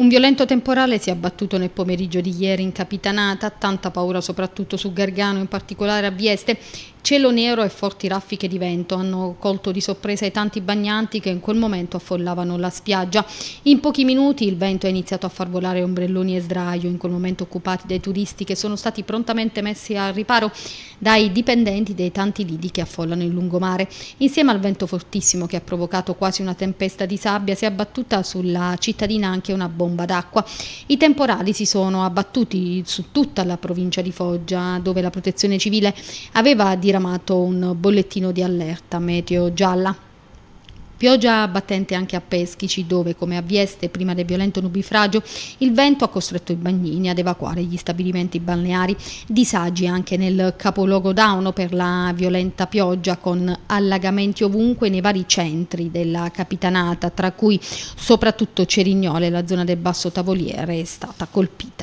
Un violento temporale si è abbattuto nel pomeriggio di ieri in Capitanata, tanta paura soprattutto su Gargano, in particolare a Vieste. Cielo nero e forti raffiche di vento hanno colto di sorpresa i tanti bagnanti che in quel momento affollavano la spiaggia. In pochi minuti il vento ha iniziato a far volare ombrelloni e sdraio, in quel momento occupati dai turisti che sono stati prontamente messi al riparo dai dipendenti dei tanti lidi che affollano il lungomare. Insieme al vento fortissimo che ha provocato quasi una tempesta di sabbia si è abbattuta sulla cittadina anche una bomba bomba d'acqua. I temporali si sono abbattuti su tutta la provincia di Foggia, dove la protezione civile aveva diramato un bollettino di allerta meteo gialla. Pioggia battente anche a Peschici, dove, come a Vieste, prima del violento nubifragio, il vento ha costretto i bagnini ad evacuare gli stabilimenti balneari. Disagi anche nel capoluogo Dauno per la violenta pioggia, con allagamenti ovunque nei vari centri della capitanata, tra cui soprattutto Cerignole, la zona del Basso Tavoliere è stata colpita.